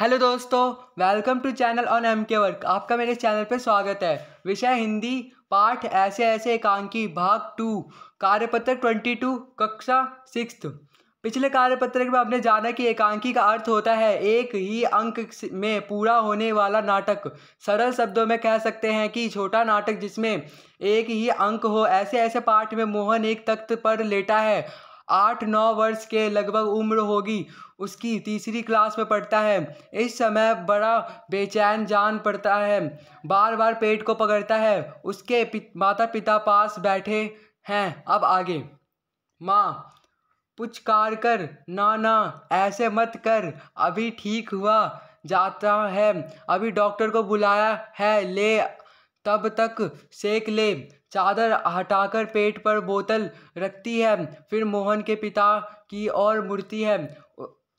hello दोस्तों welcome to channel on M K work आपका मेरे चैनल पर स्वागत है विषय हिंदी पाठ ऐसे ऐसे एकांकी भाग टू कार्यपत्र ट्वेंटी टू कक्षा सिक्स पिछले कार्यपत्र में आपने जाना कि एकांकी का अर्थ होता है एक ही अंक में पूरा होने वाला नाटक सरल शब्दों में कह सकते हैं कि छोटा नाटक जिसमें एक ही अंक हो ऐसे ऐसे पाठ में मोहन एक तख्त पर लेटा है आठ नौ वर्ष के लगभग उम्र होगी उसकी तीसरी क्लास में पढ़ता है इस समय बड़ा बेचैन जान पड़ता है बार बार पेट को पकड़ता है उसके पि माता पिता पास बैठे हैं अब आगे माँ पुचकार कर ना ना ऐसे मत कर अभी ठीक हुआ जाता है अभी डॉक्टर को बुलाया है ले तब तक सेक ले चादर हटाकर पेट पर बोतल रखती है फिर मोहन के पिता की ओर मुड़ती है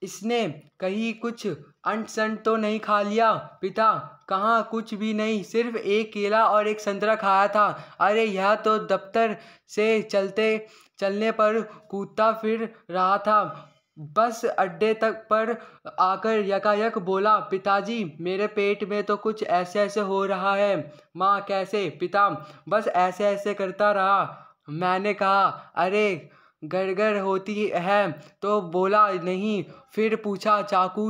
इसने कहीं कुछ अंट संट तो नहीं खा लिया पिता कहाँ कुछ भी नहीं सिर्फ एक केला और एक संतरा खाया था अरे यह तो दफ्तर से चलते चलने पर कूदता फिर रहा था बस अड्डे तक पर आकर यकायक बोला पिताजी मेरे पेट में तो कुछ ऐसे ऐसे हो रहा है माँ कैसे पिता बस ऐसे ऐसे करता रहा मैंने कहा अरे गड़गड़ होती है तो बोला नहीं फिर पूछा चाकू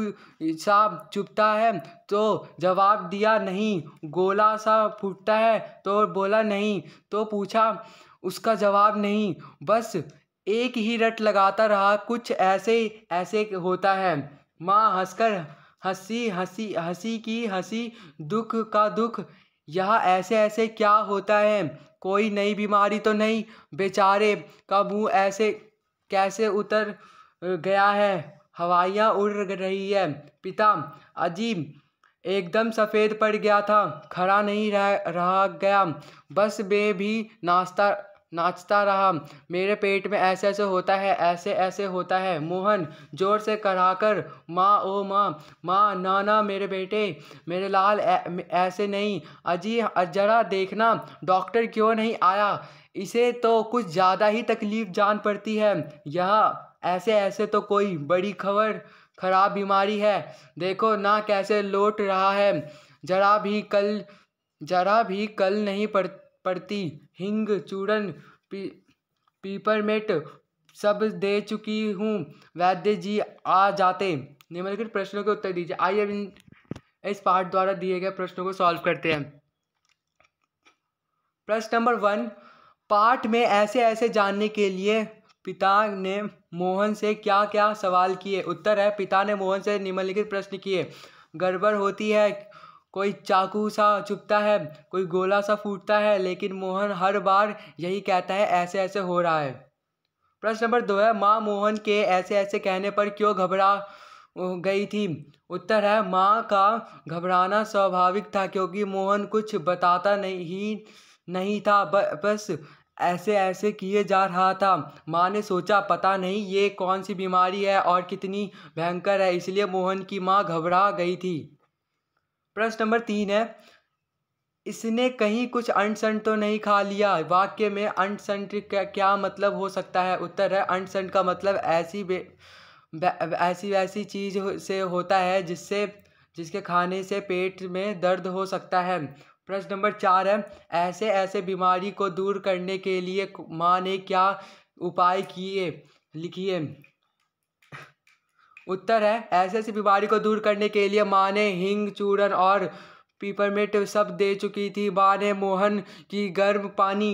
सा चुपता है तो जवाब दिया नहीं गोला सा फूटता है तो बोला नहीं तो पूछा उसका जवाब नहीं बस एक ही रट लगाता रहा कुछ ऐसे ऐसे होता है माँ हंसकर हंसी हंसी हंसी की हंसी दुख का दुख यह ऐसे ऐसे क्या होता है कोई नई बीमारी तो नहीं बेचारे का मुँह ऐसे कैसे उतर गया है हवाइयाँ उड़ रही है पिता अजीब एकदम सफ़ेद पड़ गया था खड़ा नहीं रह रहा गया बस वे भी नाश्ता नाचता रहा मेरे पेट में ऐसे ऐसे होता है ऐसे ऐसे होता है मोहन जोर से कराकर माँ ओ माँ माँ ना मेरे बेटे मेरे लाल ऐसे नहीं अजी जरा देखना डॉक्टर क्यों नहीं आया इसे तो कुछ ज़्यादा ही तकलीफ जान पड़ती है यह ऐसे ऐसे तो कोई बड़ी खबर खराब बीमारी है देखो ना कैसे लौट रहा है जरा भी कल जरा भी कल नहीं पड़ प्रति हिंग चूड़न पी, पीपरमेट सब दे चुकी हूँ वैद्य जी आ जाते निम्नलिखित प्रश्नों के उत्तर दीजिए आइए अब इस पाठ द्वारा दिए गए प्रश्नों को सॉल्व करते हैं प्रश्न नंबर वन पाठ में ऐसे ऐसे जानने के लिए पिता ने मोहन से क्या क्या सवाल किए उत्तर है पिता ने मोहन से निम्नलिखित प्रश्न किए गड़बड़ होती है कोई चाकू सा चुपता है कोई गोला सा फूटता है लेकिन मोहन हर बार यही कहता है ऐसे ऐसे हो रहा है प्रश्न नंबर दो है माँ मोहन के ऐसे ऐसे कहने पर क्यों घबरा गई थी उत्तर है माँ का घबराना स्वाभाविक था क्योंकि मोहन कुछ बताता नहीं नहीं था बस ऐसे ऐसे किए जा रहा था माँ ने सोचा पता नहीं ये कौन सी बीमारी है और कितनी भयंकर है इसलिए मोहन की माँ घबरा गई थी प्रश्न नंबर तीन है इसने कहीं कुछ अनसन तो नहीं खा लिया वाक्य में अंडसंट का क्या मतलब हो सकता है उत्तर है अनसन का मतलब ऐसी ऐसी वैसी चीज़ से होता है जिससे जिसके खाने से पेट में दर्द हो सकता है प्रश्न नंबर चार है ऐसे ऐसे बीमारी को दूर करने के लिए माँ ने क्या उपाय किए लिखिए उत्तर है ऐसे ऐसी बीमारी को दूर करने के लिए माँ ने हिंग चूर्ण और पीपरमेट सब दे चुकी थी माँ ने मोहन की गर्म पानी